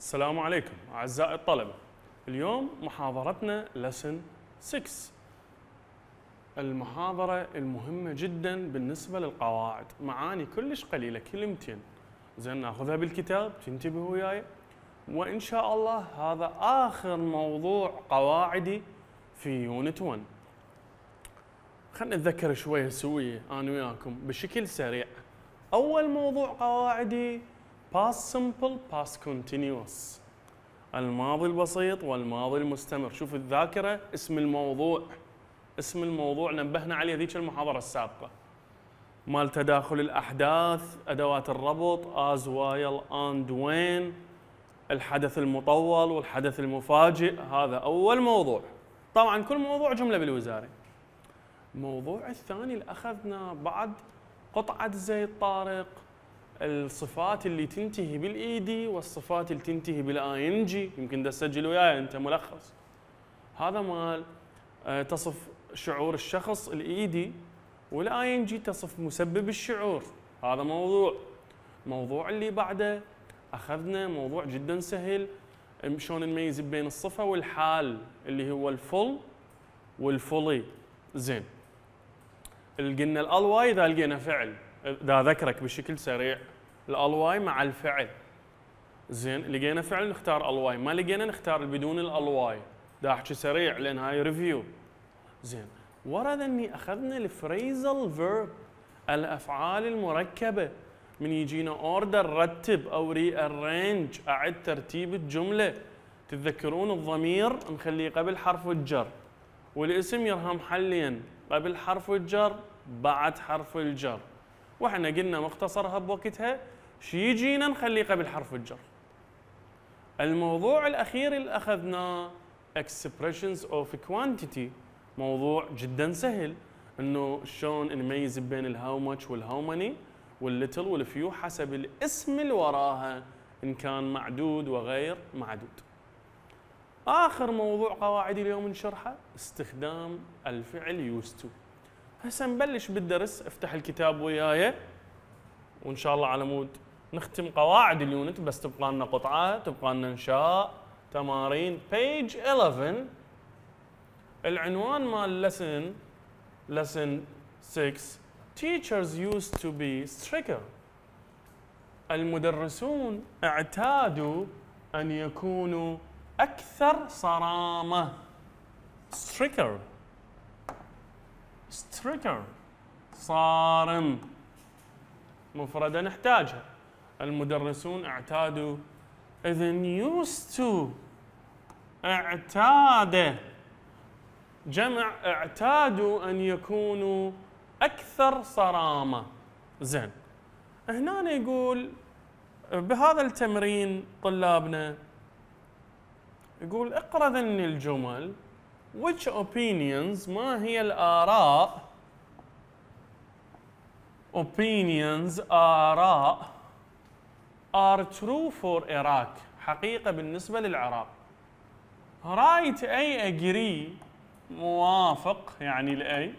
السلام عليكم أعزائي الطلبة اليوم محاضرتنا لسن 6 المحاضرة المهمة جدا بالنسبة للقواعد معاني كلش قليلة كلمتين زين ناخذها بالكتاب تنتبهوا وياي وإن شاء الله هذا آخر موضوع قواعدي في يونت 1 خلنا نتذكر شوية سوية أنا وياكم بشكل سريع أول موضوع قواعدي past simple past continuous الماضي البسيط والماضي المستمر شوف الذاكرة اسم الموضوع اسم الموضوع نبهنا عليه ذيك المحاضرة السابقة مال تداخل الأحداث أدوات الربط as while and when الحدث المطول والحدث المفاجئ هذا أول موضوع طبعا كل موضوع جملة بالوزارة الموضوع الثاني اللي أخذنا بعد قطعة زيت طارق الصفات اللي تنتهي بالايدي والصفات اللي تنتهي بالاي ان جي يمكن ده تسجل وياي انت ملخص هذا مال آه، تصف شعور الشخص الايدي والاي ان جي تصف مسبب الشعور هذا موضوع موضوع اللي بعده اخذنا موضوع جدا سهل شلون نميز بين الصفه والحال اللي هو الفل والفولي زين قلنا الالواي اذا لقينا فعل اذا اذكرك بشكل سريع الالواي مع الفعل زين لقينا فعل نختار الواي ما لقينا نختار بدون الالواي دا احكي سريع لان هاي ريفيو زين ورا ذني اخذنا الفريزل فيرب الافعال المركبه من يجينا اوردر رتب او ري ارينج اعد ترتيب الجمله تتذكرون الضمير نخليه قبل حرف الجر والاسم يرهم حلين قبل حرف الجر بعد حرف الجر واحنا قلنا مختصرها بوقتها شي يجينا نخليه قبل حرف الجر الموضوع الاخير اللي اخذناه expressions of quantity موضوع جدا سهل انه شلون نميز بين الهاو ماتش والهاو ماني والليتل والفيو حسب الاسم اللي وراها ان كان معدود وغير معدود اخر موضوع قواعد اليوم نشرحه استخدام الفعل used to هسه نبلش بالدرس افتح الكتاب وياي وان شاء الله على مود نختم قواعد اليونت بس تبقى لنا قطعه تبقى لنا انشاء تمارين بيج 11 العنوان مال لسن لسن 6 teachers used to be stricter المدرسون اعتادوا ان يكونوا اكثر صرامه stricter ستريكر صارم مفردة نحتاجها المدرسون اعتادوا إذن used to اعتاد جمع اعتادوا أن يكونوا أكثر صرامة زين هنا يقول بهذا التمرين طلابنا يقول اقرأ ذني الجمل which opinions ما هي الآراء opinions آراء are true for Iraq حقيقة بالنسبة للعراق right أي agree موافق يعني لأي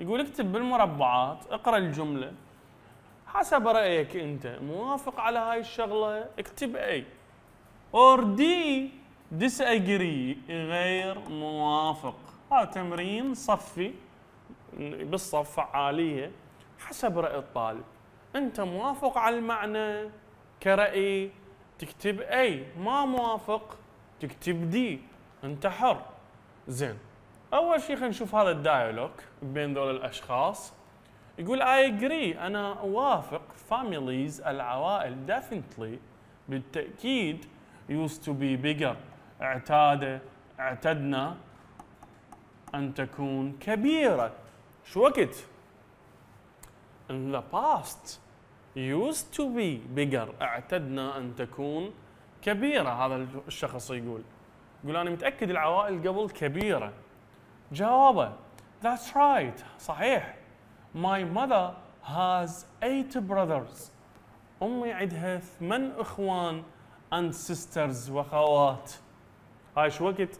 يقول اكتب بالمربعات اقرأ الجملة حسب رأيك أنت موافق على هاي الشغلة اكتب أي or D ديس اجري غير موافق هذا تمرين صفي بالصف فعاليه حسب راي الطالب انت موافق على المعنى كراي تكتب اي ما موافق تكتب دي انت حر زين اول شيء خلينا نشوف هذا الدايلوج بين ذول الاشخاص يقول I agree أنا أوافق families العوائل definitely بالتأكيد used to be bigger اعتاد اعتدنا أن تكون كبيرة شو وقت in the past used to be bigger اعتدنا أن تكون كبيرة هذا الشخص يقول يقول أنا متأكد العوائل قبل كبيرة جوابه that's right صحيح my mother has eight brothers أمي عندها ثمان إخوان and sisters وخوات هاي شو وقت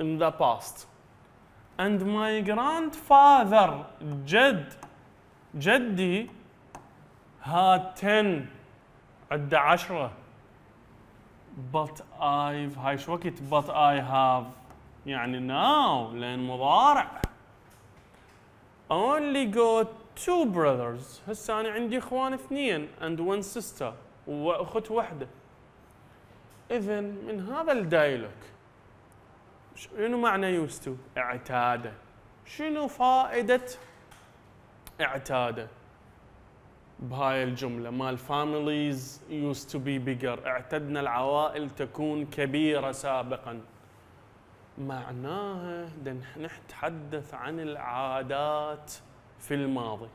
in the past and my grandfather جد جدي had 10 عنده 10 but I've هاي شو وقت but I have يعني now لأن مضارع only got two brothers هسه أنا عندي إخوان اثنين and one sister وأخت واحدة اذا من هذا الدايلوج شنو معنى يوستو؟ اعتاده شنو فائده اعتاده بهاي الجمله مال families used to be bigger اعتدنا العوائل تكون كبيره سابقا معناها نتحدث عن العادات في الماضي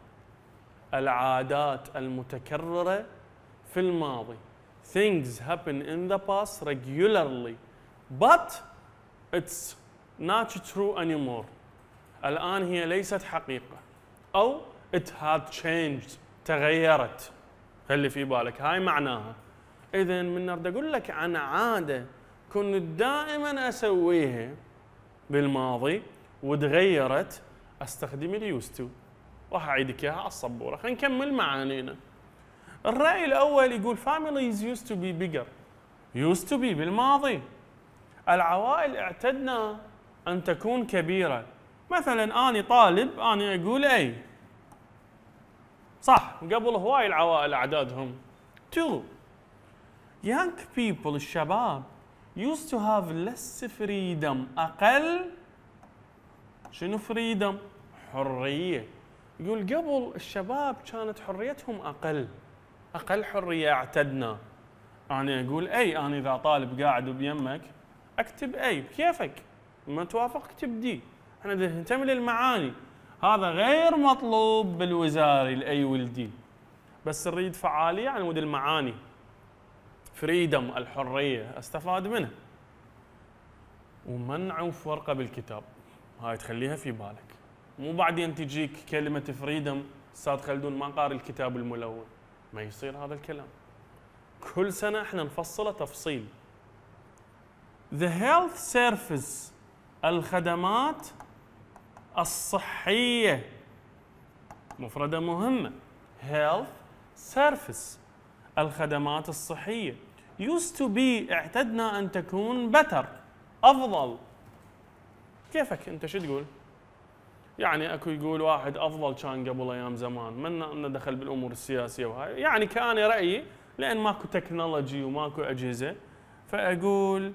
العادات المتكرره في الماضي things happen in the past regularly but it's not true anymore الآن هي ليست حقيقة أو it had changed تغيرت اللي في بالك هاي معناها إذا من نرد أقول لك عن عادة كنت دائما أسويها بالماضي وتغيرت أستخدم اليوستو راح أعيدك إياها على الصبورة خلينا نكمل معانينا الرأي الأول يقول families used to be bigger used to be بالماضي العوائل اعتدنا أن تكون كبيرة مثلا أنا طالب أنا أقول أي صح قبل هواي العوائل أعدادهم two young people الشباب used to have less freedom أقل شنو freedom حرية يقول قبل الشباب كانت حريتهم أقل اقل حريه اعتدنا انا اقول اي انا اذا طالب قاعد بيمك اكتب اي بكيفك ما توافق اكتب دي احنا نهتم للمعاني هذا غير مطلوب بالوزاري الاي والدي بس نريد فعاليه على مود المعاني فريدم الحريه استفاد منها ومنعوا ورقه بالكتاب هاي تخليها في بالك مو بعدين تجيك كلمه فريدم استاذ خلدون ما قاري الكتاب الملون ما يصير هذا الكلام كل سنة احنا نفصله تفصيل The health service الخدمات الصحية مفردة مهمة health service الخدمات الصحية used to be اعتدنا أن تكون better أفضل كيفك أنت شو تقول؟ يعني اكو يقول واحد افضل كان قبل ايام زمان من انه دخل بالامور السياسيه وهاي يعني كان رايي لان ماكو تكنولوجي وماكو اجهزه فاقول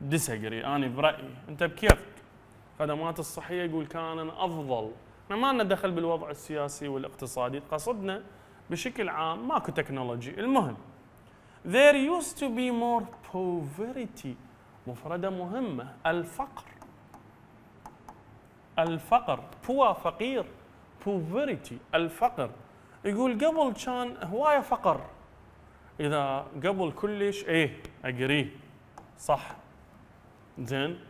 ديسجري انا برايي انت بكيفك خدمات الصحيه يقول كان افضل احنا ما لنا دخل بالوضع السياسي والاقتصادي قصدنا بشكل عام ماكو تكنولوجي المهم there used to be more poverty مفردة مهمة الفقر الفقر بوا فقير بوفرتي الفقر يقول قبل كان هواية فقر إذا قبل كلش إيه اجري صح زين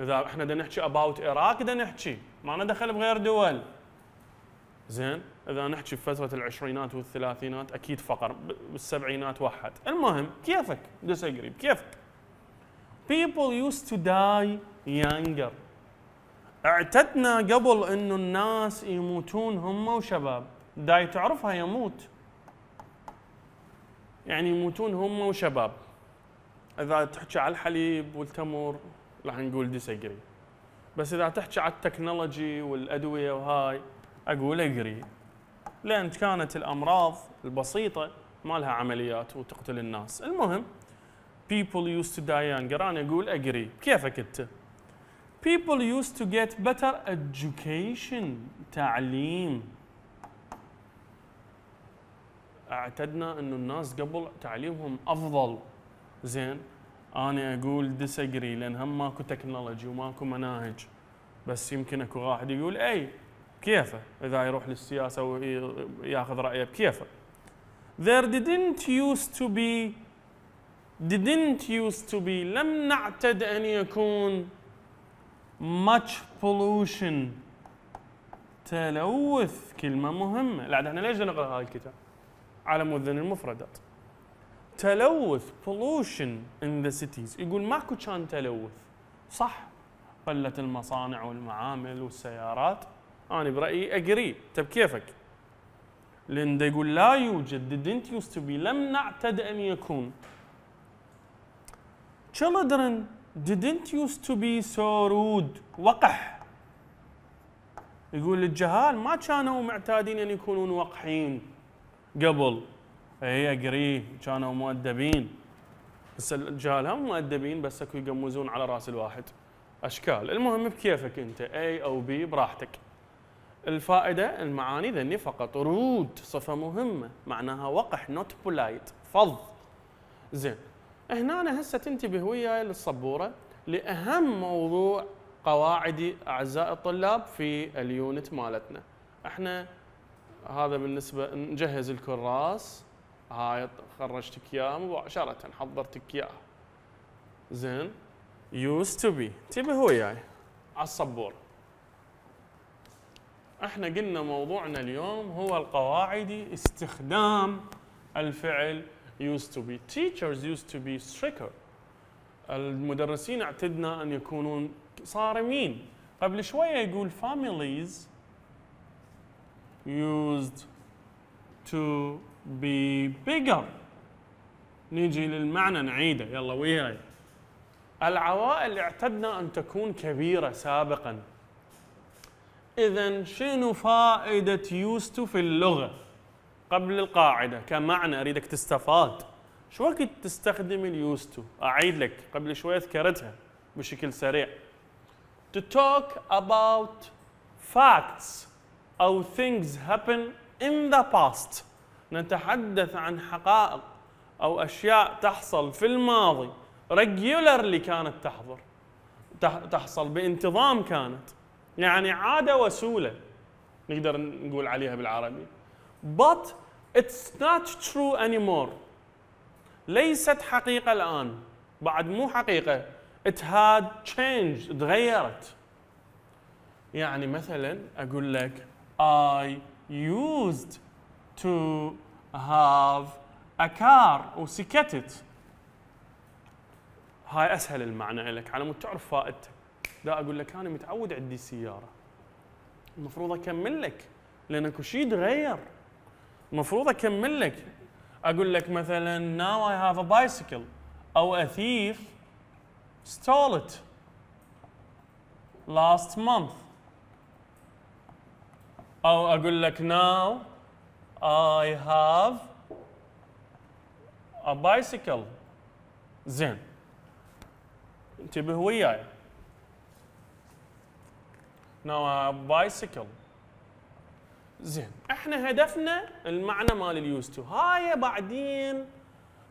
إذا إحنا بدنا نحكي أباوت العراق بدنا نحكي ما دخل بغير دول زين اذا نحكي بفتره العشرينات والثلاثينات اكيد فقر بالسبعينات وحد المهم كيفك دس اجري كيفك people used to die younger اعتدنا قبل انه الناس يموتون هم وشباب داي تعرفها يموت يعني يموتون هم وشباب اذا تحكي على الحليب والتمر راح نقول ديسجري بس اذا تحكي على التكنولوجي والادويه وهاي اقول اجري لان كانت الامراض البسيطه ما لها عمليات وتقتل الناس المهم people used to die younger انا اقول اجري كيفك انت people used to get better education تعليم اعتدنا انه الناس قبل تعليمهم افضل زين انا اقول ديسجري لان هم ماكو تكنولوجي وماكو مناهج بس يمكن اكو واحد يقول اي كيفه اذا يروح للسياسه وياخذ رايه بكيفه there didn't used to be didn't used to be لم نعتد ان يكون much pollution تلوث كلمة مهمة لا احنا ليش نقرأ هذا الكتاب على مذن المفردات تلوث pollution in the cities يقول ماكو كان تلوث صح قلة المصانع والمعامل والسيارات انا برايي اجري تب كيفك ليندا يقول لا يوجد didn't used to be لم نعتد ان يكون children didn't used to be so rude وقح يقول الجهال ما كانوا معتادين ان يكونون وقحين قبل اي اجري كانوا مؤدبين بس الجهال هم مؤدبين بس اكو يقمزون على راس الواحد اشكال المهم بكيفك انت اي او بي براحتك الفائده المعاني ذني فقط رود صفه مهمه معناها وقح نوت بولايت فظ زين هنا أنا هسه تنتبه وياي للسبورة لأهم موضوع قواعدي أعزائي الطلاب في اليونت مالتنا احنا هذا بالنسبة نجهز الكراس هاي خرجتك اياه مباشرة حضرتك اياه زين used to be انتبه وياي على السبورة احنا قلنا موضوعنا اليوم هو القواعدي استخدام الفعل used to be teachers used to be stricter المدرسين اعتدنا أن يكونون صارمين قبل شوية يقول families used to be bigger نيجي للمعنى نعيده يلا وياي العوائل اعتدنا أن تكون كبيرة سابقا إذا شنو فائدة used to في اللغة قبل القاعدة كمعنى أريدك تستفاد شو وقت تستخدم اليوز تو أعيد لك قبل شوي ذكرتها بشكل سريع to talk about facts أو things happen in the past نتحدث عن حقائق أو أشياء تحصل في الماضي regularly كانت تحضر تحصل بانتظام كانت يعني عادة وسولة نقدر نقول عليها بالعربي but It's not true anymore. ليست حقيقة الآن. بعد مو حقيقة. It had changed. تغيرت. يعني مثلا أقول لك I used to have a car وسكتت. هاي أسهل المعنى لك على مود تعرف فائدته. لا أقول لك أنا متعود عندي سيارة. المفروض أكمل لك لأن اكو شيء تغير. المفروض اكمل لك اقول لك مثلا now I have a bicycle او a thief stole it last month او اقول لك now I have a bicycle زين انتبه وياي now I have a bicycle زين احنا هدفنا المعنى مال اليوز تو هاي بعدين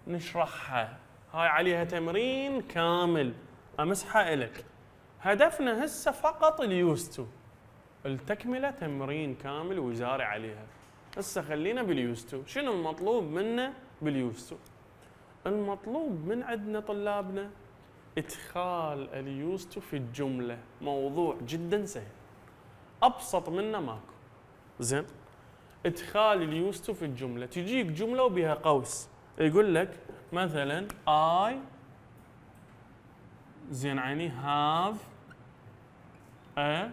نشرحها هاي عليها تمرين كامل امسحها لك هدفنا هسه فقط اليوز تو التكمله تمرين كامل وزاري عليها هسه خلينا باليوز تو شنو المطلوب منا باليوز تو المطلوب من عندنا طلابنا ادخال اليوز تو في الجمله موضوع جدا سهل ابسط منه ماكو زين ادخال اليوستو في الجمله تجيك جمله وبها قوس يقول لك مثلا I زين عيني have a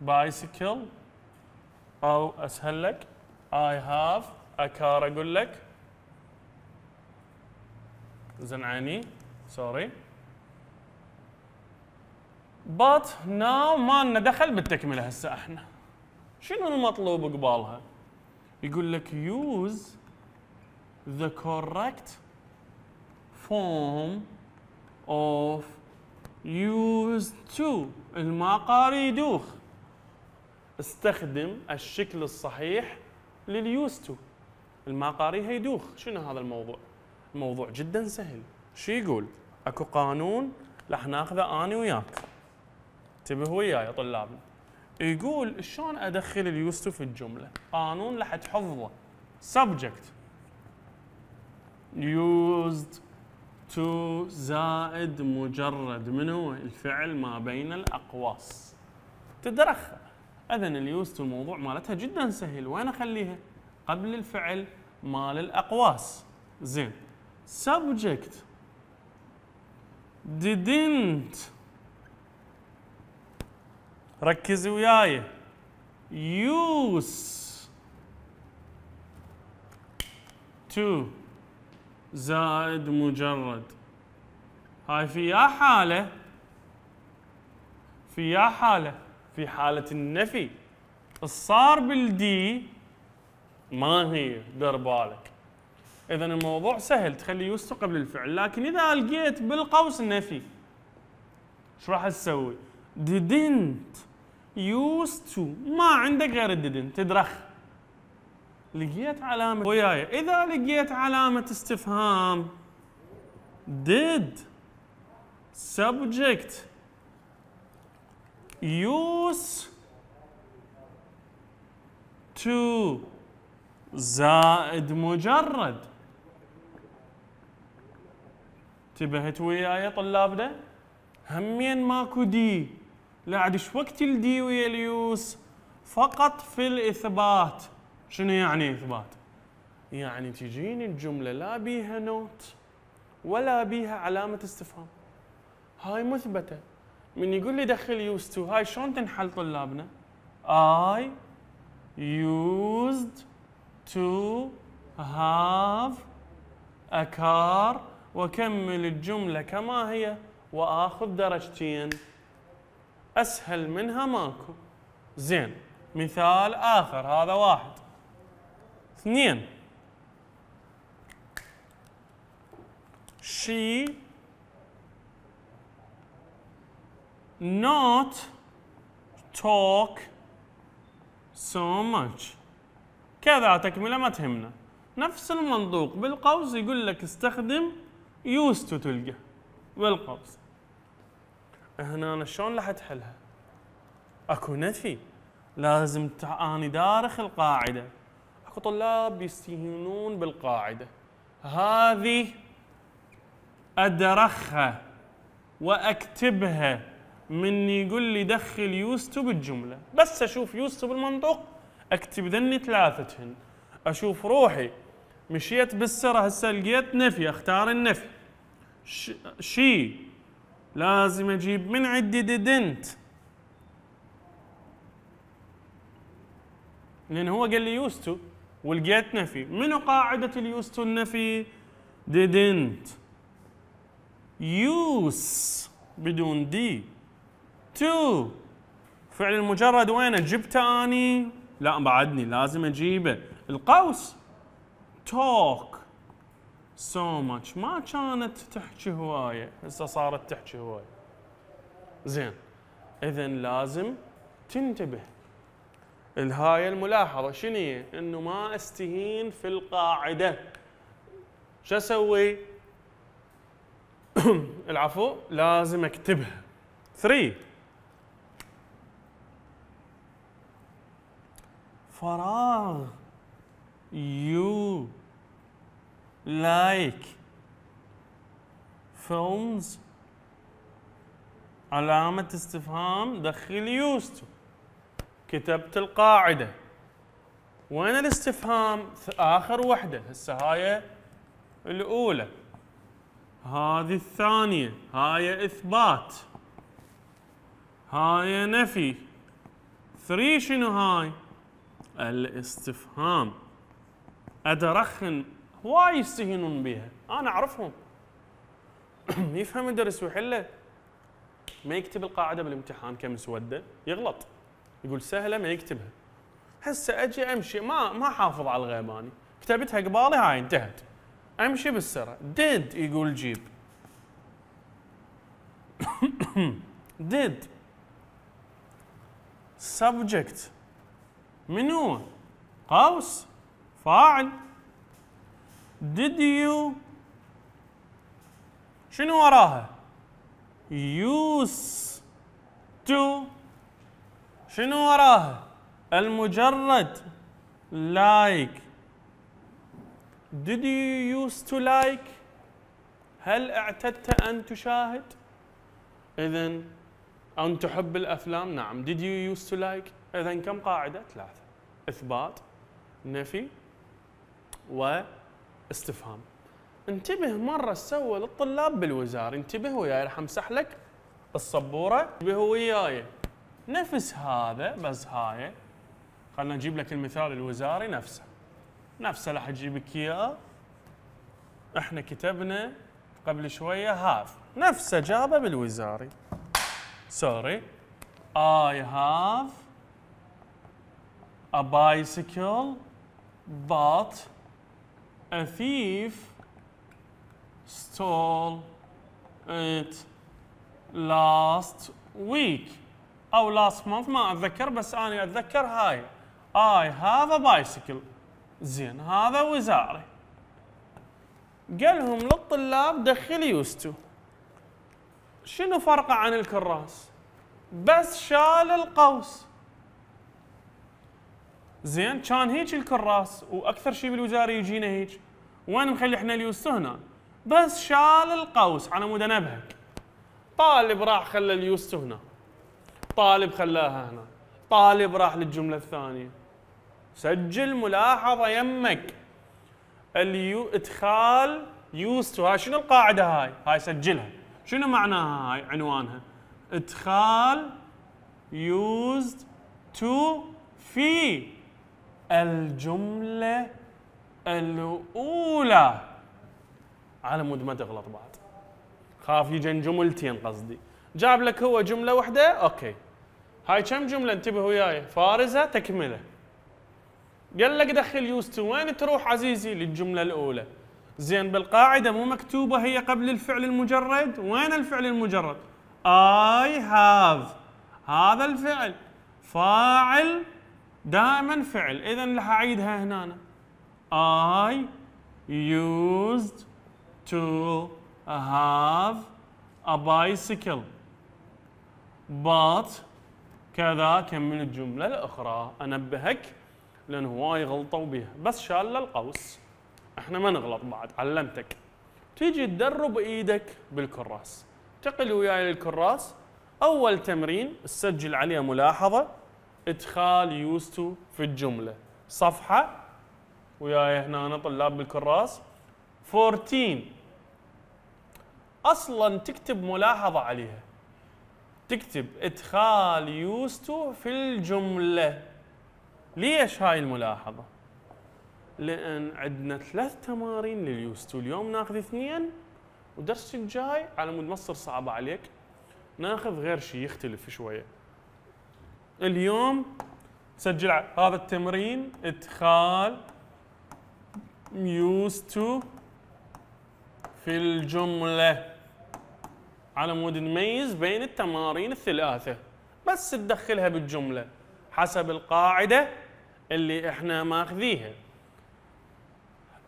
بايسيكل او اسهل لك I have a car اقول لك زين عيني سوري but now ما لنا دخل بالتكمله هسه احنا شنو المطلوب قبالها؟ يقول لك use the correct form of used to المقاريدوخ استخدم الشكل الصحيح لليوز تو المقاري هيدوخ شنو هذا الموضوع؟ الموضوع جدا سهل شو يقول؟ اكو قانون راح ناخذه انا وياك انتبهوا وياي يا طلابنا يقول شلون ادخل اليوستو في الجمله قانون راح تحفظه subject used to زائد مجرد من هو الفعل ما بين الاقواس تدرخ اذن اليوز تو الموضوع مالتها جدا سهل وين اخليها قبل الفعل مال الاقواس زين subject didn't ركزوا وياي يوس تو زائد مجرد هاي في يا حالة في يا حالة في حالة النفي الصار بالدي ما هي دير بالك اذا الموضوع سهل تخلي يوس قبل الفعل لكن اذا لقيت بالقوس نفي ايش راح تسوي؟ didn't used to ما عندك غير didn't تدرخ لقيت علامة وياي إذا لقيت علامة استفهام did subject use to زائد مجرد انتبهت وياي طلابنا همين ماكو دي لا ايش وقت الدي ويا اليوس فقط في الاثبات شنو يعني اثبات يعني تجيني الجمله لا بيها نوت ولا بيها علامه استفهام هاي مثبته من يقول لي دخل يوز تو هاي شلون تنحل طلابنا I used to have a car واكمل الجملة كما هي وآخذ درجتين اسهل منها ماكو زين مثال اخر هذا واحد اثنين she not talk so much كذا تكمله ما تهمنا نفس المنطوق بالقوس يقول لك استخدم used to تلقى بالقوس هنا شلون راح تحلها؟ اكو نفي لازم اني دارخ القاعده اكو طلاب يستهينون بالقاعده هذه ادرخها واكتبها من يقول لي دخل يوستو بالجمله بس اشوف يوستو بالمنطق اكتب ذني ثلاثتهن اشوف روحي مشيت بالسره هسه لقيت نفي اختار النفي شي لازم اجيب من عندي didn't لان هو قال لي used to والجيت نفي منو قاعدة اليوز تو النفي didn't use بدون دي to فعل المجرد وينه جبته اني لا بعدني لازم اجيبه القوس talk سو ماتش ما كانت تحكي هوايه هسه صارت تحكي هوايه زين اذا لازم تنتبه الهاي الملاحظه شنو هي انه ما استهين في القاعده شو اسوي العفو لازم اكتبها 3 فراغ يو like films علامة استفهام دخل used كتبت القاعدة وين الاستفهام آخر وحدة هسه هاي الأولى هذه الثانية هاي إثبات هاي نفي ثري شنو هاي الاستفهام أدرخن هواي يستهينون بها انا اعرفهم يفهم الدرس ويحله ما يكتب القاعده بالامتحان كمسوده يغلط يقول سهله ما يكتبها هسه اجي امشي ما ما حافظ على الغيباني كتبتها قبالي هاي انتهت امشي بالسرعه ديد يقول جيب ديد سبجكت منو قوس فاعل did you شنو وراها used to شنو وراها المجرد like did you used to like هل اعتدت أن تشاهد إذا أن تحب الأفلام نعم did you used to like إذا كم قاعدة ثلاثة إثبات نفي و استفهام انتبه مرة سوى للطلاب بالوزارة انتبه وياي راح امسح لك السبورة انتبه وياي نفس هذا بس هاي خلنا نجيب لك المثال الوزاري نفسه نفسه راح اجيب لك اياه احنا كتبنا قبل شوية هاف نفسه جابه بالوزاري سوري I have a bicycle but A thief stole it last week أو oh, last month ما أتذكر بس أنا أتذكر هاي I have a bicycle زين هذا وزاري قالهم للطلاب دخل يوستو شنو فرقه عن الكراس بس شال القوس زين كان هيك الكراس واكثر شيء بالوزاره يجينا هيك وين مخلي احنا اليوس هنا بس شال القوس على مود انبهك طالب راح خلى اليوس هنا طالب خلاها هنا طالب راح للجمله الثانيه سجل ملاحظه يمك اليو ادخال يوستو تو هاي شنو القاعده هاي؟ هاي سجلها شنو معناها هاي عنوانها؟ ادخال يوزد تو في الجملة الأولى على مود ما تغلط بعد خاف يجن جملتين قصدي جاب لك هو جملة واحدة أوكي هاي كم جملة انتبه وياي فارزة تكملة قال لك دخل يوستو وين تروح عزيزي للجملة الأولى زين بالقاعدة مو مكتوبة هي قبل الفعل المجرد وين الفعل المجرد I have هذا الفعل فاعل دائما فعل اذا راح اعيدها هنا I used to have a bicycle but كذا كمل الجملة الأخرى أنبهك لأن هواي غلطوا بها بس شال القوس احنا ما نغلط بعد علمتك تيجي تدرب ايدك بالكراس تقل وياي للكراس اول تمرين تسجل عليه ملاحظه ادخال used to في الجمله صفحه وياي هنا أنا طلاب بالكراس 14 اصلا تكتب ملاحظه عليها تكتب ادخال used to في الجمله ليش هاي الملاحظه لان عندنا ثلاث تمارين لليوستو اليوم ناخذ اثنين ودرس الجاي على مود ما تصير صعبه عليك ناخذ غير شيء يختلف شويه اليوم سجل هذا التمرين ادخال ميوز تو في الجملة على مود نميز بين التمارين الثلاثة بس تدخلها بالجملة حسب القاعدة اللي احنا ماخذيها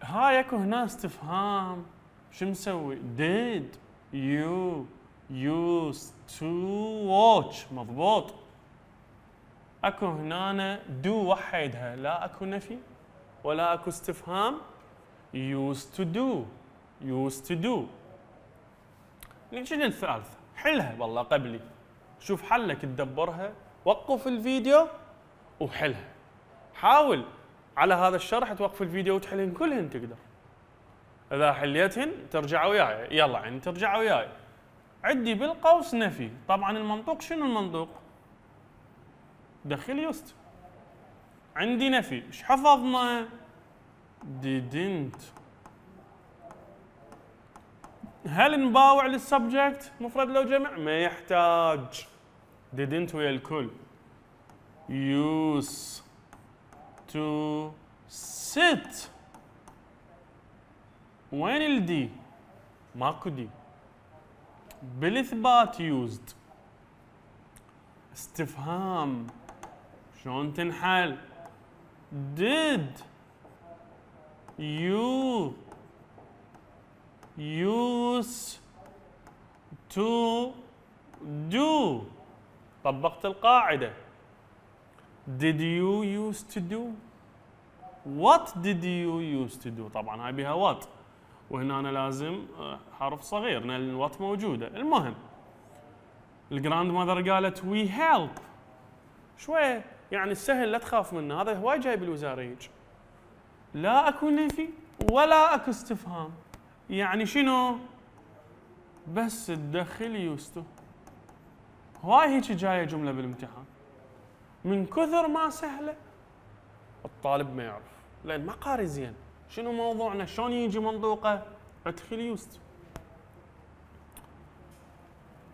هاي اكو هنا استفهام شو مسوي؟ did you use to watch مضبوط اكو هنا دو وحدها لا اكو نفي ولا اكو استفهام يوز تو دو يوز تو دو نجي للثالثة حلها والله قبلي شوف حلك تدبرها وقف الفيديو وحلها حاول على هذا الشرح توقف الفيديو وتحلهن كلهن تقدر اذا حليتهن ترجع وياي يلا يعني ترجع وياي عدي بالقوس نفي طبعا المنطوق شنو المنطوق دخل يوست عندي نفي ايش حفظنا didn't هل نباوع للسبجكت مفرد لو جمع ما يحتاج didn't ويا الكل use to sit وين الدي ماكو دي بالاثبات used استفهام شلون تنحل did you use to do طبقت القاعدة did you use to do what did you use to do طبعا هاي بها what وهنا أنا لازم آه، حرف صغير لأن what موجودة المهم الجراند ماذر قالت we help شوية يعني السهل لا تخاف منه هذا هواي جاي بالوزاريج لا اكو نفي ولا اكو استفهام يعني شنو بس الدخل يوستو هواي هيك جايه جمله بالامتحان من كثر ما سهله الطالب ما يعرف لان ما قاري زين شنو موضوعنا شلون يجي منطوقه ادخل يوستو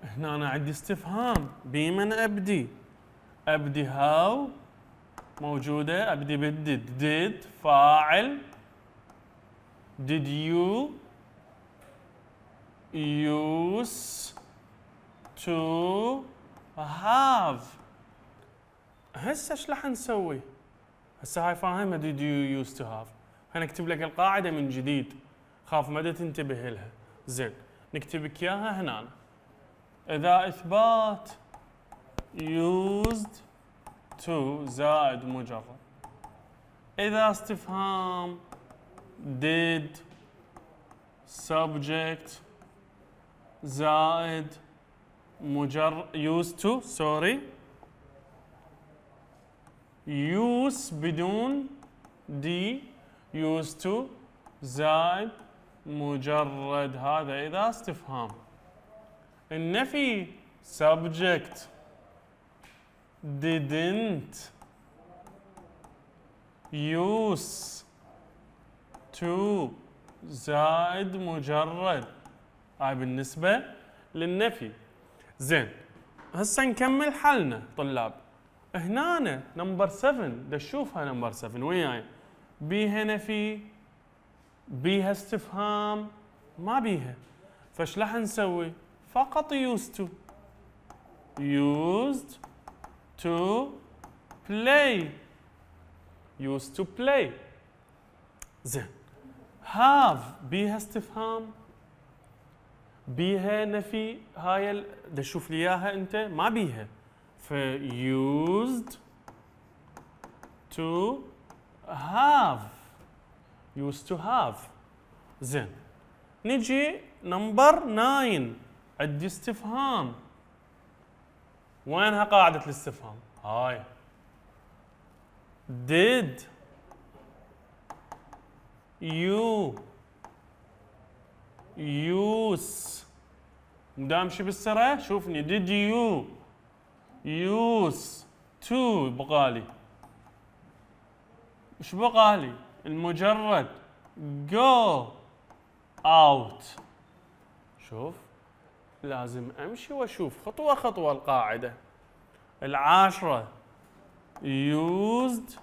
هنا أنا عندي استفهام بمن أبدي ابدي هاو موجوده ابدي بدد did فاعل did you use to have هسه ايش راح نسوي؟ هسه هاي فاهمه did you يوس to have خلينا نكتب لك القاعده من جديد خاف ما تنتبه لها زين نكتب لك اياها هنا اذا اثبات used to زائد مجرد إذا استفهام did subject زائد مجرد used to sorry use بدون دي used to زائد مجرد هذا إذا استفهام النفي subject didn't use to زائد مجرد هاي بالنسبة للنفي زين هسه نكمل حلنا طلاب هنا نمبر 7 دشوفها نمبر 7 وياي بيها نفي بيها استفهام ما بيها فش راح نسوي فقط used to used to play used to play زين have بيها استفهام بيها نفي هاي ال... اشوف لي اياها انت ما بيها ف used to have used to have زين نجي نمبر 9 عندي استفهام وينها قاعدة الاستفهام؟ هاي did you use مدام امشي بالسرعة شوفني did you use to بقالي وش بقالي؟ المجرد go out شوف لازم امشي واشوف خطوه خطوه القاعده العاشره used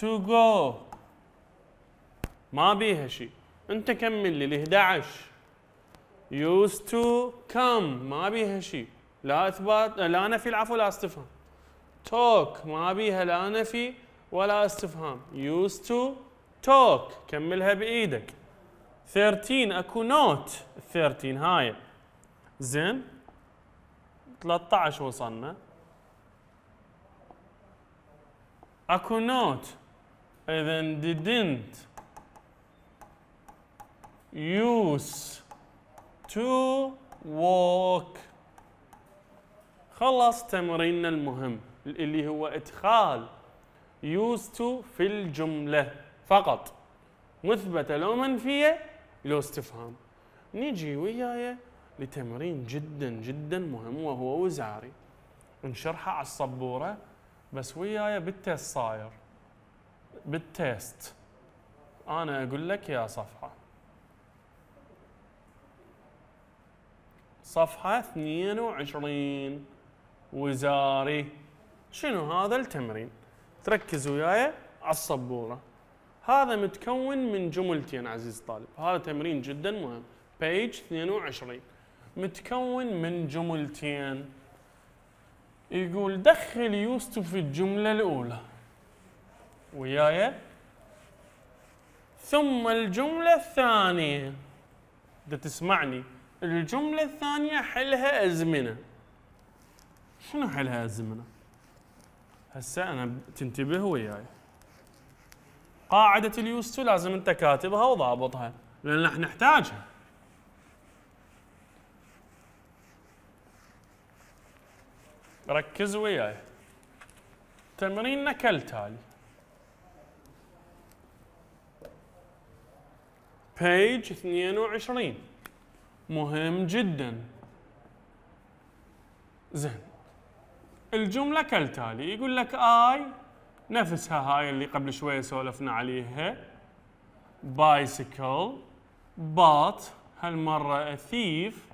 to go ما بيها شيء انت كمل لي ال 11 used to come ما بيها شيء لا اثبات لا نفي العفو لا استفهام talk ما بيها لا نفي ولا استفهام used to talk كملها بايدك 13 اكو نوت 13 هاي زين 13 وصلنا اكو نوت اذا didn't use to walk خلص تمريننا المهم اللي هو ادخال used to في الجمله فقط مثبته لو منفيه لو استفهام نجي وياي لتمرين جدا جدا مهم وهو وزاري نشرحه على السبوره بس وياي بالتيست صاير بالتيست انا اقول لك يا صفحه صفحه 22 وزاري شنو هذا التمرين تركز وياي على السبوره هذا متكون من جملتين عزيزي الطالب هذا تمرين جدا مهم بيج 22 متكون من جملتين يقول دخل يوستو في الجملة الأولى وياي ثم الجملة الثانية ده تسمعني الجملة الثانية حلها أزمنة شنو حلها أزمنة هسه أنا تنتبه وياي قاعدة اليوستو لازم أنت كاتبها وضابطها لأن احنا نحتاجها ركز وياي تمريننا كالتالي بيج 22 مهم جدا زين الجملة كالتالي يقول لك اي نفسها هاي اللي قبل شوية سولفنا عليها بايسكل بات هالمرة ثيف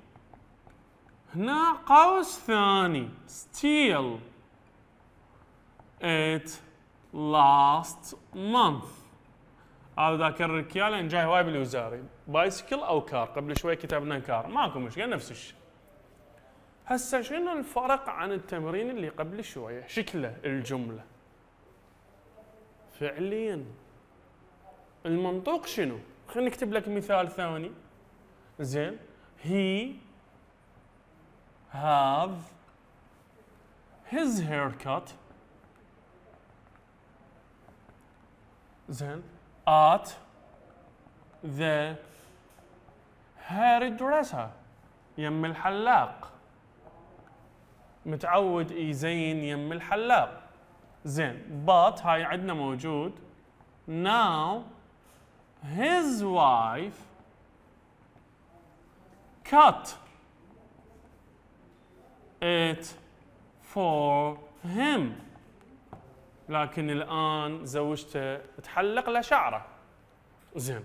هنا قوس ثاني still it last month هذا اكرر لك اياه لان جاي هواي بالوزاري بايسكل او كار قبل شوي كتبنا كار ماكو مشكله نفس الشيء هسه شنو الفرق عن التمرين اللي قبل شويه شكله الجمله فعليا المنطوق شنو خلينا نكتب لك مثال ثاني زين هي have his haircut then at the hairdresser يم الحلاق متعود يزين يم الحلاق زين but هاي عندنا موجود now his wife cut it for him لكن الآن زوجته تحلق له شعره زين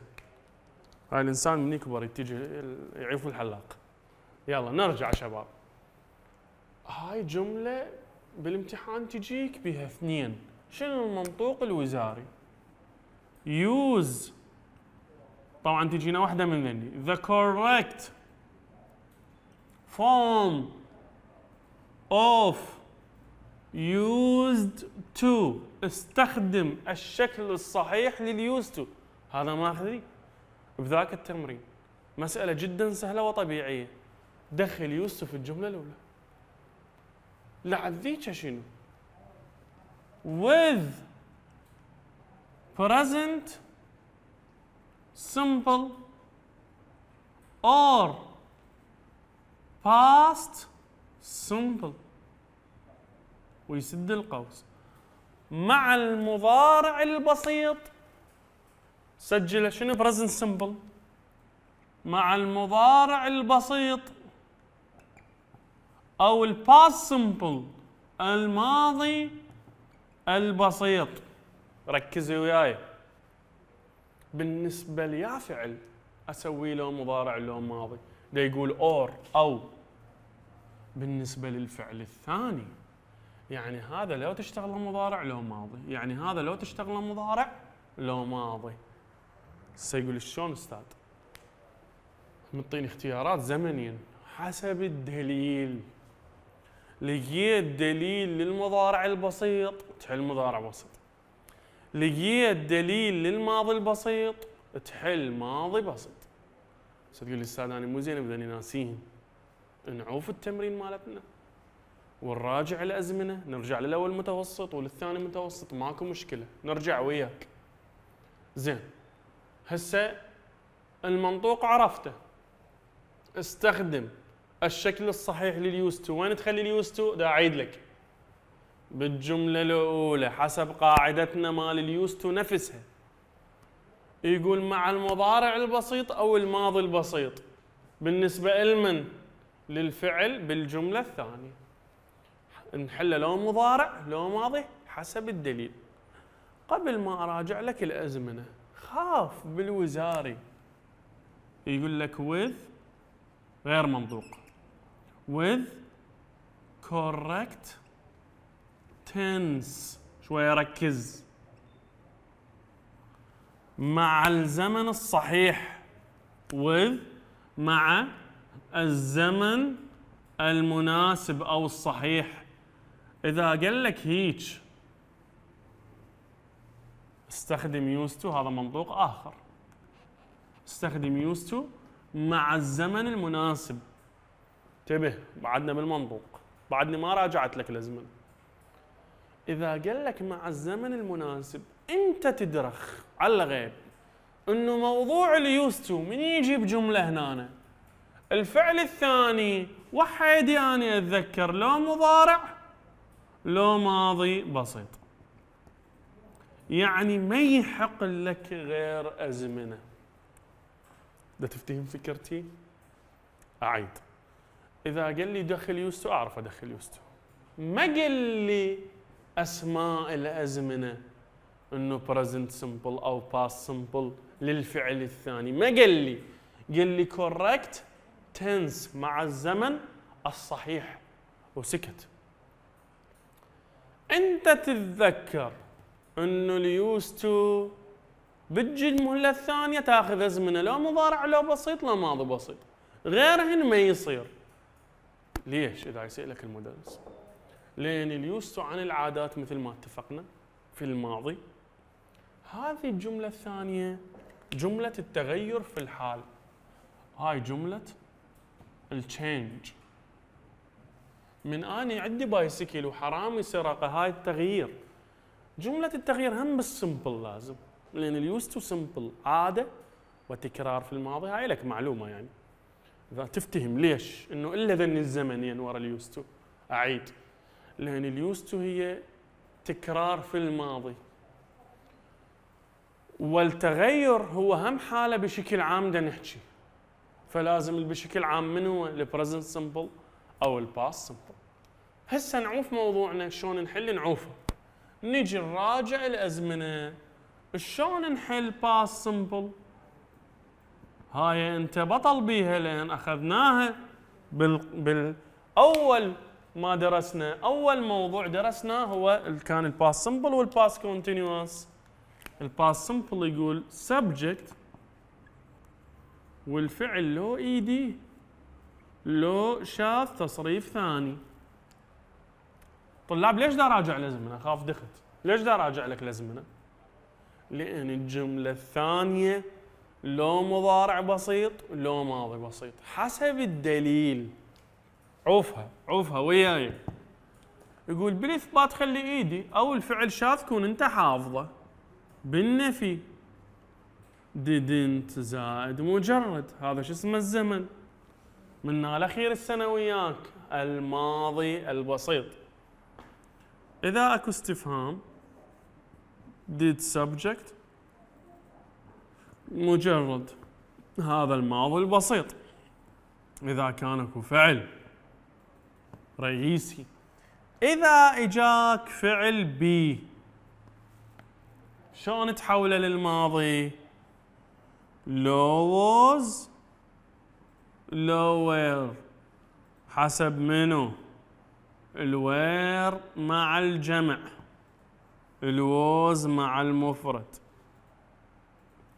هاي الإنسان من يكبر يتجه يعيف الحلاق يلا نرجع شباب هاي جملة بالامتحان تجيك بها اثنين شنو المنطوق الوزاري use طبعا تجينا واحدة من ذني the correct form of used to استخدم الشكل الصحيح لليوز تو هذا ماخذي بذاك التمرين مسألة جدا سهلة وطبيعية دخل يوسف في الجملة الأولى لعل ذيك شنو with present simple or past سمبل ويسد القوس مع المضارع البسيط سجله شنو بريزنت سمبل مع المضارع البسيط او الباس سمبل الماضي البسيط ركزوا وياي بالنسبه ليا فعل اسوي له مضارع له ماضي ده يقول اور او بالنسبه للفعل الثاني يعني هذا لو تشتغل مضارع لو ماضي يعني هذا لو تشتغل مضارع لو ماضي سيقول شلون استاذ مطيني اختيارات زمنيا حسب الدليل لقيت دليل للمضارع البسيط تحل مضارع بسيط لقيت دليل للماضي البسيط تحل ماضي بسيط ستقول لي استاذ انا مو زين بدني ناسين نعوف التمرين مالتنا ونراجع الازمنه نرجع للاول متوسط وللثاني متوسط ماكو مشكله نرجع وياك زين هسه المنطوق عرفته استخدم الشكل الصحيح لليوستو تو وين تخلي اليوستو تو دا اعيد لك بالجمله الاولى حسب قاعدتنا مال اليوستو تو نفسها يقول مع المضارع البسيط او الماضي البسيط بالنسبه لمن للفعل بالجملة الثانية نحل لو مضارع لو ماضي حسب الدليل قبل ما أراجع لك الأزمنة خاف بالوزاري يقول لك with غير منطوق with correct tense شوية ركز مع الزمن الصحيح with مع الزمن المناسب او الصحيح اذا قال لك هيك استخدم used to هذا منطوق اخر استخدم used to مع الزمن المناسب انتبه بعدنا بالمنطوق بعدني ما راجعت لك الزمن اذا قال لك مع الزمن المناسب انت تدرخ على الغيب انه موضوع اليوستو من يجي بجمله هنا الفعل الثاني وحيد يعني أتذكر لو مضارع لو ماضي بسيط يعني ما يحق لك غير أزمنة لا تفتهم فكرتي أعيد إذا قال لي دخل يوستو أعرف أدخل يوستو ما قال لي أسماء الأزمنة انه present simple او past simple للفعل الثاني ما قال لي قال لي correct تنس مع الزمن الصحيح وسكت انت تتذكر انه اليوز تو بتجي المهله الثانيه تاخذ ازمنه لو مضارع لو بسيط لو ماضي بسيط غيرهن ما يصير ليش اذا يسالك المدرس لان اليوستو عن العادات مثل ما اتفقنا في الماضي هذه الجمله الثانيه جمله التغير في الحال هاي جمله التشينج من اني عندي بايسكل وحرامي سرقه هاي التغيير جمله التغيير هم بالسمبل لازم لان اليوز تو سمبل عاده وتكرار في الماضي هاي لك معلومه يعني اذا تفتهم ليش انه الا ذن الزمن ينور اليوز تو اعيد لان اليوز تو هي تكرار في الماضي والتغير هو هم حاله بشكل عام نحكي فلازم بشكل عام من هو البريزنت سمبل او الباست سمبل هسه نعوف موضوعنا شلون نحل نعوفه نجي نراجع الازمنه شلون نحل باست سمبل هاي انت بطل بيها لان اخذناها بال بالاول ما درسنا اول موضوع درسناه هو كان الباس سمبل والباس كونتينيوس الباس سمبل يقول subject والفعل لو ايدي لو شاف تصريف ثاني طلاب ليش دا راجع لزمنا اخاف دخت ليش دا راجع لك لزمنا لان الجمله الثانيه لو مضارع بسيط لو ماضي بسيط حسب الدليل عوفها عوفها وياي يقول بالاثبات خلي ايدي او الفعل شاف كون انت حافظه بالنفي didn't زائد مجرد هذا شو اسمه الزمن منا الأخير السنة وياك الماضي البسيط إذا أكو استفهام did subject مجرد هذا الماضي البسيط إذا كان أكو فعل رئيسي إذا إجاك فعل بي شلون تحوله للماضي؟ لووز لوير حسب منو الوير مع الجمع الووز مع المفرد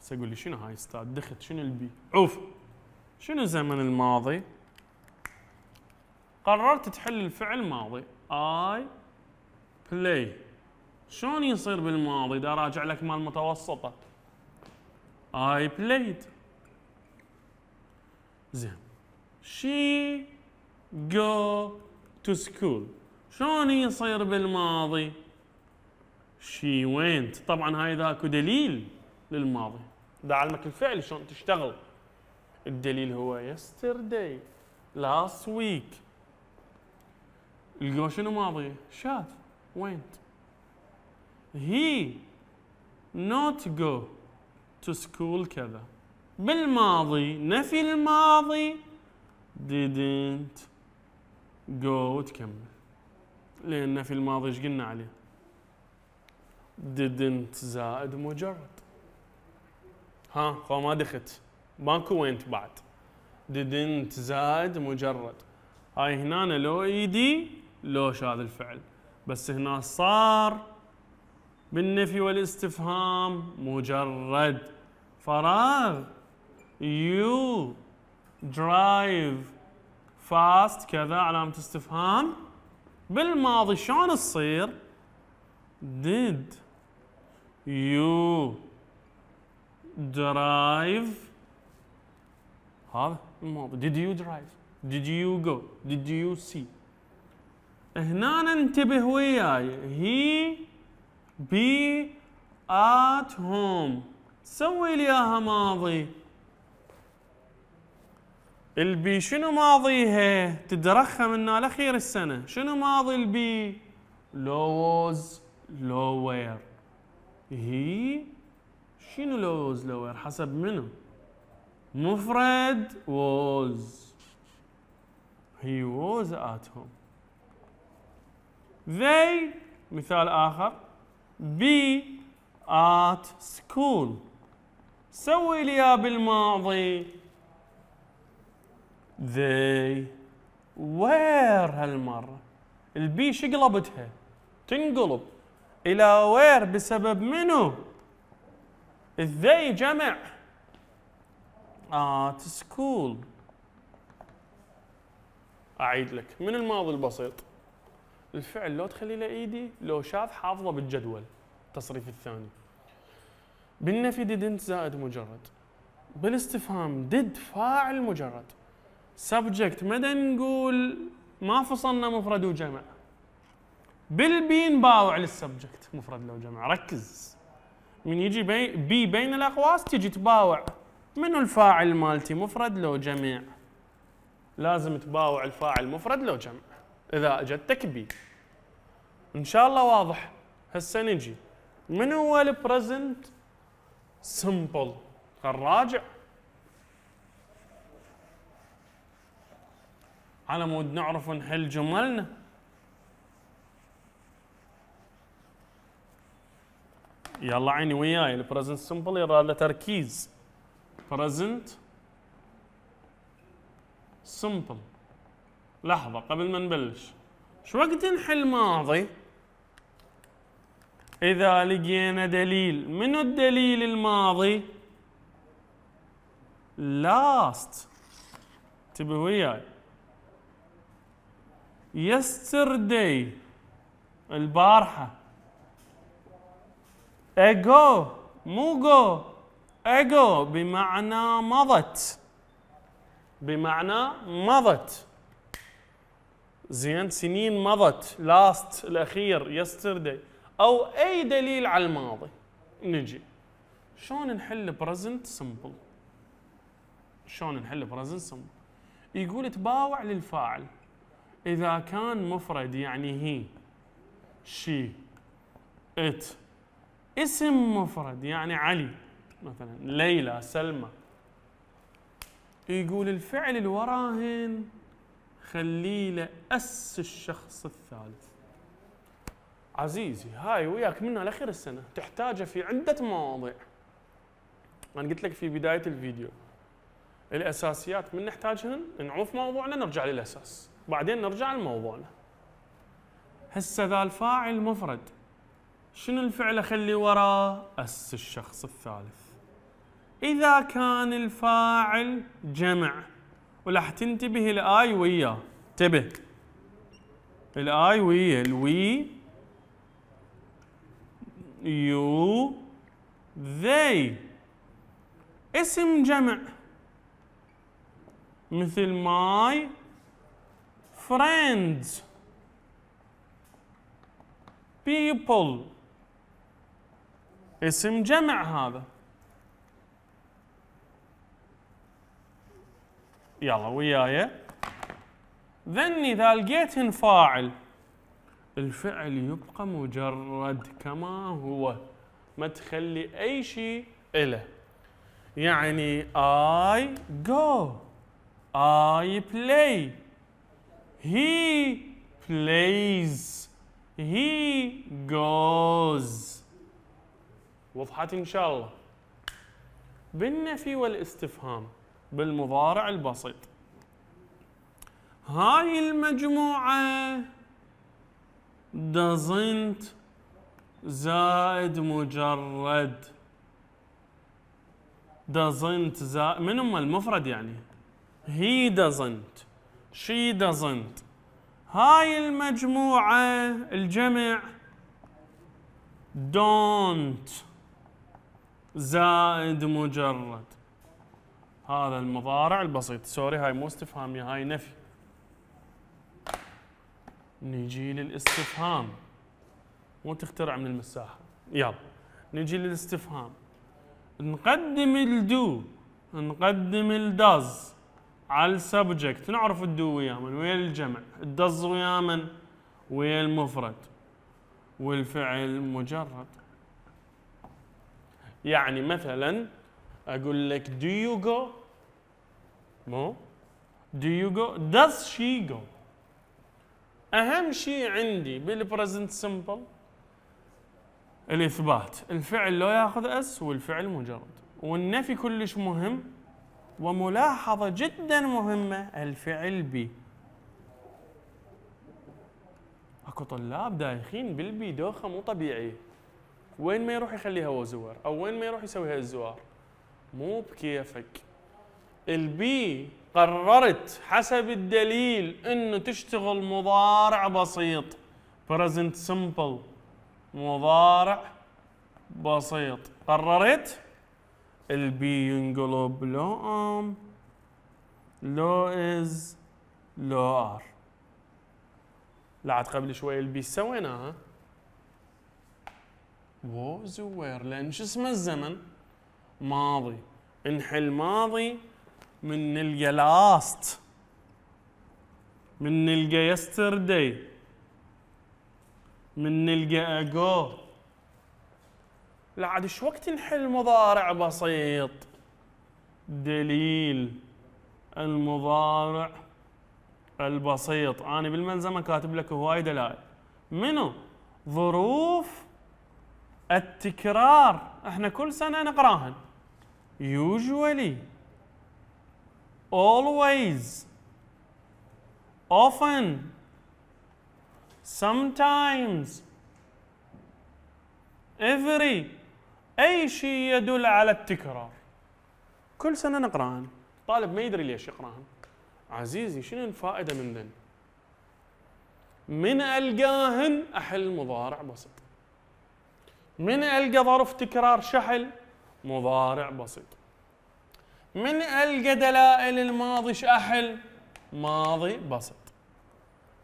بس اقول لي شنو هاي استاذ دخت شنو البي عوف شنو زمن الماضي قررت تحل الفعل ماضي اي بلاي شلون يصير بالماضي؟ دا راجع لك مال متوسطه I played زين she go to school شلون يصير بالماضي she went طبعا هاي ذاك دليل للماضي دا علمك الفعل شلون تشتغل الدليل هو yesterday last week الجو شنو ماضي شاف went he not go to school كذا بالماضي نفي الماضي didn't go تكمل لأن في الماضي ايش قلنا عليه didn't زائد مجرد ها خو ما دخت ماكو وينت بعد didn't زائد مجرد هاي هنا لو ايدي لو شاذ الفعل بس هنا صار بالنفي والاستفهام مجرد فراغ يو درايف فاست كذا علامة استفهام بالماضي شلون تصير؟ did you drive هذا الماضي did you drive did you go did you see هنا انتبه وياي هي بي ات هوم سوي لي اياها ماضي البي شنو ماضيها تترخم من اخير السنه شنو ماضي البي لو لوير هي شنو لو لوير حسب منو مفرد was he was at home they مثال آخر be at school سوي لي اياه بالماضي they were هالمرة البي شقلبتها تنقلب إلى where بسبب منو الذي جمع at school أعيد لك من الماضي البسيط الفعل لو تخلي له ايدي لو شاف حافظه بالجدول التصريف الثاني بالنفي didn't زائد مجرد بالاستفهام did فاعل مجرد subject مدى نقول ما فصلنا مفرد وجمع بالبي نباوع للسبجكت مفرد لو جمع ركز من يجي بي, بي بين الاقواس تجي تباوع منو الفاعل مالتي مفرد لو جمع لازم تباوع الفاعل مفرد لو جمع اذا اجتك بي ان شاء الله واضح هسه نجي من هو البريزنت سمبل خل نراجع على مود نعرف نحل جملنا يلا عيني وياي البريزنت سمبل يرى له تركيز بريزنت سمبل لحظة قبل ما نبلش شو وقت نحل ماضي إذا لقينا دليل من الدليل الماضي لاست انتبهوا وياي yesterday البارحة ago مو go ago بمعنى مضت بمعنى مضت زين سنين مضت لاست الاخير يسترداي او اي دليل على الماضي نجي شلون نحل بريزنت سمبل شلون نحل بريزنت سمبل يقول تباوع للفاعل اذا كان مفرد يعني هي شي ات اسم مفرد يعني علي مثلا ليلى سلمى يقول الفعل اللي وراهن خلي له اس الشخص الثالث عزيزي هاي وياك منها لاخر السنه تحتاجها في عده مواضيع انا قلت لك في بدايه الفيديو الاساسيات من نحتاجهن نعوف موضوعنا نرجع للاساس بعدين نرجع لموضوعنا هسه ذا الفاعل مفرد شنو الفعل اخلي وراه اس الشخص الثالث اذا كان الفاعل جمع وراح تنتبه الاي وياه انتبه الاي ويا الوي يو ذي اسم جمع مثل ماي فريندز بيبل اسم جمع هذا يلا وياي ذني إذا لقيت فاعل الفعل يبقى مجرد كما هو ما تخلي أي شيء له يعني اي جو اي بلاي هي بلايز هي جوز وضحت إن شاء الله بالنفي والاستفهام بالمضارع البسيط هاي المجموعة doesn't زائد مجرد doesn't زائد من هم المفرد يعني he doesn't she doesn't هاي المجموعة الجمع don't زائد مجرد هذا المضارع البسيط سوري هاي مو استفهامية هاي نفي نجي للاستفهام مو تخترع من المساحة يلا نجي للاستفهام نقدم الدو نقدم الداز على السبجكت نعرف الدو ويا من ويا الجمع الدز ويا من ويا المفرد والفعل مجرد يعني مثلا اقول لك do you go مو Do you go Does she go أهم شيء عندي بالبريزنت سمبل الإثبات الفعل لو ياخذ أس والفعل مجرد والنفي كلش مهم وملاحظة جدا مهمة الفعل بي اكو طلاب دايخين بالبي دوخة مو طبيعية وين ما يروح يخليها وزوار او وين ما يروح يسويها الزوار مو بكيفك البي قررت حسب الدليل انه تشتغل مضارع بسيط present simple مضارع بسيط قررت البي ينقلب لو ام لو از لو ار لعد قبل شوي البي سويناها ووز وير لان شو اسمه الزمن ماضي انحل ماضي من نلقى لاست من نلقى يسترداي من نلقى اجو لا عاد ايش وقت نحل مضارع بسيط دليل المضارع البسيط انا بالملزمه كاتب لك هواي دلائل منو ظروف التكرار احنا كل سنه نقراهن usually always often sometimes every اي شيء يدل على التكرار كل سنه نقراها طالب ما يدري ليش يقراها عزيزي شنو الفائده من ذن من القاهن احل مضارع بسيط من القى ظرف تكرار شحل مضارع بسيط من القى دلائل الماضي شاحل ماضي بسيط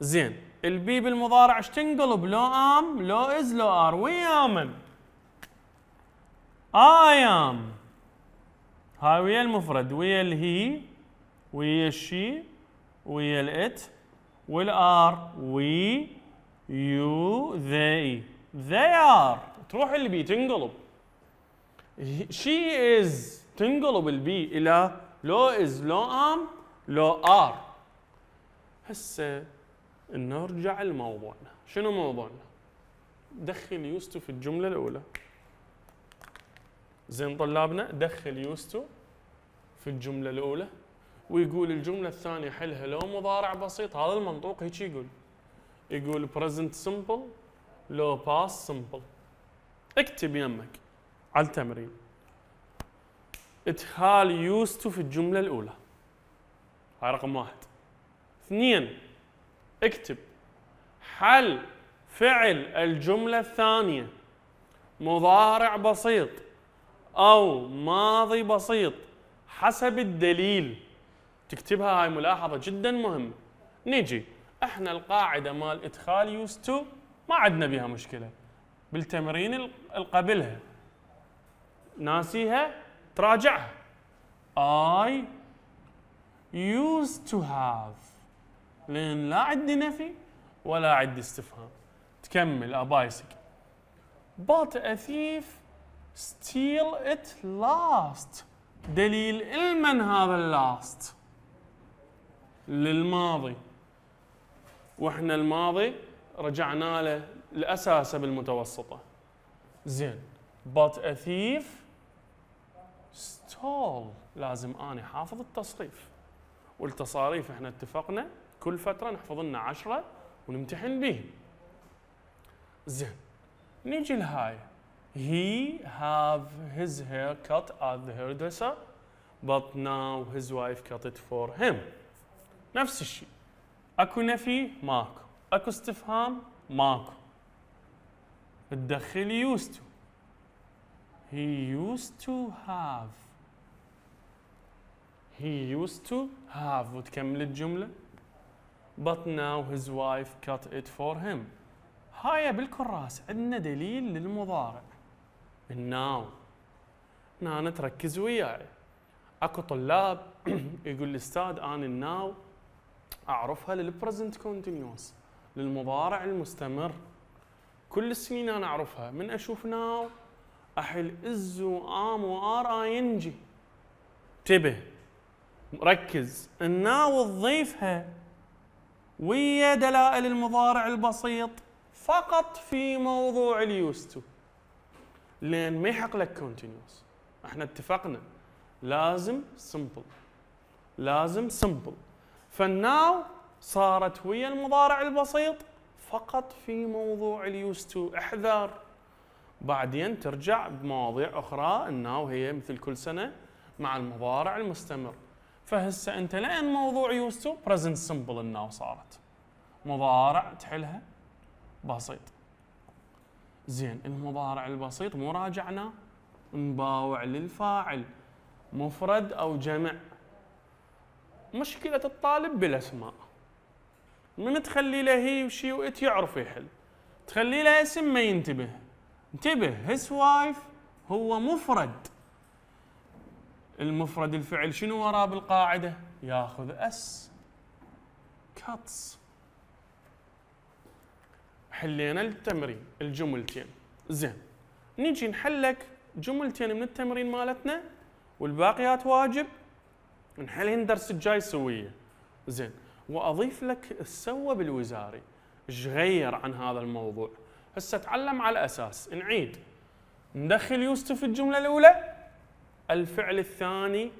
زين البي بالمضارع ايش تنقلب لو ام لو از لو ار وي امن اي آه ام هاي ويا المفرد ويا الهي ويا الشي ويا الات والار وي يو ذي ذي ار تروح البي تنقلب شي از تنقلب البي الى لو از لو ام لو ار هسه نرجع لموضوعنا شنو موضوعنا دخل يوستو في الجمله الاولى زين طلابنا دخل يوستو في الجمله الاولى ويقول الجمله الثانيه حلها لو مضارع بسيط هذا المنطوق هيك يقول يقول present simple لو past simple اكتب يمك على التمرين ادخال used to في الجمله الاولى هاي رقم واحد اثنين اكتب حل فعل الجمله الثانيه مضارع بسيط او ماضي بسيط حسب الدليل تكتبها هاي ملاحظه جدا مهمه نجي احنا القاعده مال ادخال used to ما عندنا بها مشكله بالتمرين القبلها ناسيها تراجعها I used to have لأن لا عندي نفي ولا عندي استفهام تكمل أبايسك but a thief steal it last دليل المن هذا اللاست للماضي واحنا الماضي رجعنا له لأساسه بالمتوسطة زين but a thief ستول لازم أنا حافظ التصريف والتصاريف احنا اتفقنا كل فترة نحفظ لنا 10 ونمتحن به زين نيجي لهاي he have his hair cut at the hairdresser but now his wife cut it for him نفس الشيء اكو نفي ماكو اكو استفهام ماكو تدخل يوستو he used to have he used to have وتكمل الجملة but now his wife cut it for him هاي بالكراس عندنا دليل للمضارع now نانا تركز وياي اكو طلاب يقول الاستاذ انا الناو اعرفها للبريزنت كونتينيوس للمضارع المستمر كل السنين انا اعرفها من اشوف ناو احل از وام وار اي ان جي انتبه ركز الناو تضيفها ويا دلائل المضارع البسيط فقط في موضوع اليوستو لان ما يحق لك كونتينيوس احنا اتفقنا لازم سمبل لازم سمبل فالناو صارت ويا المضارع البسيط فقط في موضوع اليوستو احذر بعدين ترجع بمواضيع اخرى انه وهي مثل كل سنه مع المضارع المستمر فهسه انت لان موضوع يوز تو بريزنت سمبل انه صارت مضارع تحلها بسيط زين المضارع البسيط مو راجعنا نباوع للفاعل مفرد او جمع مشكله الطالب بالاسماء من تخلي له هي وشي وات يعرف يحل تخلي له اسم ما ينتبه انتبه his wife هو مفرد المفرد الفعل شنو وراه بالقاعدة ياخذ اس كاتس حلينا التمرين الجملتين زين نيجي نحلك جملتين من التمرين مالتنا والباقيات واجب نحلهن درس الجاي سويه زين واضيف لك السوى بالوزاري ايش غير عن هذا الموضوع هسه تعلم على اساس نعيد ندخل يوسف في الجمله الاولى الفعل الثاني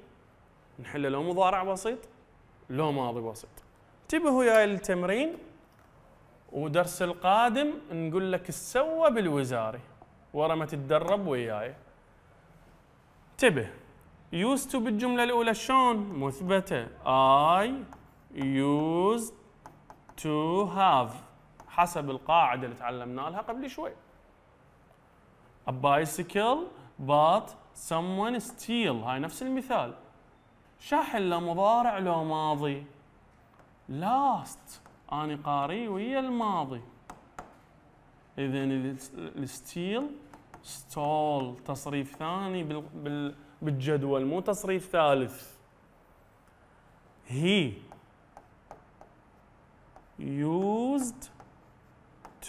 نحله لو مضارع بسيط لو ماضي بسيط انتبهوا يا التمرين ودرس القادم نقول لك السوى بالوزاري ورا ما تتدرب وياي انتبه يوزتو بالجملة الأولى شلون مثبتة I used to have حسب القاعده اللي تعلمنا لها قبل شوي. A bicycle but someone steal هاي نفس المثال. شاحن له مضارع لو ماضي. لاست انا قاري ويا الماضي. اذا الستيل ستول تصريف ثاني بال بال بالجدول مو تصريف ثالث. هي used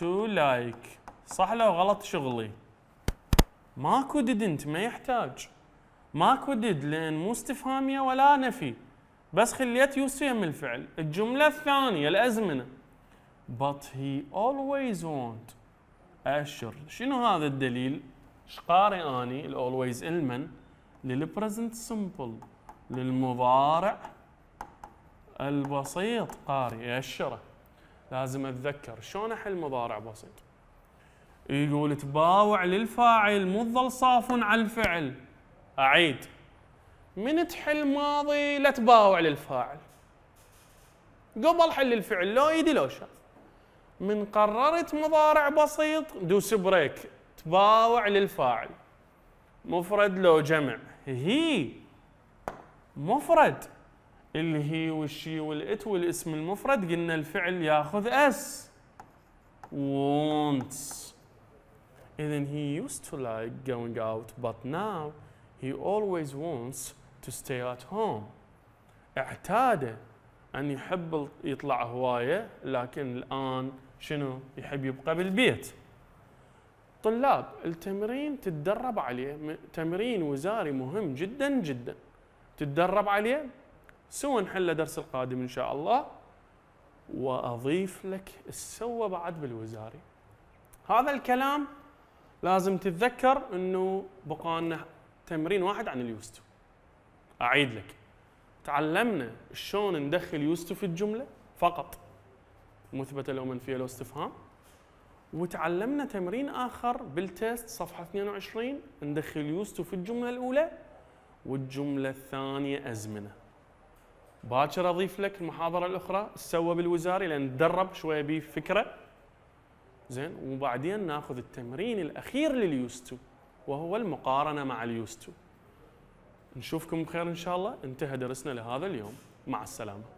تو لايك صح لو غلط شغلي ماكو didn't ما يحتاج ماكو did لان مو استفهاميه ولا نفي بس خليت يوسف يم الفعل الجمله الثانيه الازمنه but he always want أشر شنو هذا الدليل؟ ايش قارئ اني الاولويز المن للبريزنت سمبل للمضارع البسيط قارئ أشره لازم اتذكر شلون احل مضارع بسيط يقول تباوع للفاعل مو تظل صافن على الفعل اعيد من تحل ماضي لا تباوع للفاعل قبل حل الفعل لو يدي لو شاف من قررت مضارع بسيط دوس بريك تباوع للفاعل مفرد لو جمع هي مفرد الهي والشي والات والاسم المفرد قلنا الفعل ياخذ اس wants اذا he used to like going out but now he always wants to stay at home اعتاد ان يحب يطلع هوايه لكن الان شنو يحب يبقى بالبيت طلاب التمرين تتدرب عليه تمرين وزاري مهم جدا جدا تتدرب عليه سوى نحله درس القادم ان شاء الله واضيف لك السوى بعد بالوزاري هذا الكلام لازم تتذكر انه لنا تمرين واحد عن اليوستو اعيد لك تعلمنا شلون ندخل يوستو في الجمله فقط مثبته لو من فيها لو استفهام وتعلمنا تمرين اخر بالتست صفحه 22 ندخل يوستو في الجمله الاولى والجمله الثانيه ازمنه باكر اضيف لك المحاضره الاخرى سوى بالوزاري لان تدرب شويه بفكره زين وبعدين ناخذ التمرين الاخير لليوستو وهو المقارنه مع اليوستو نشوفكم بخير ان شاء الله انتهى درسنا لهذا اليوم مع السلامه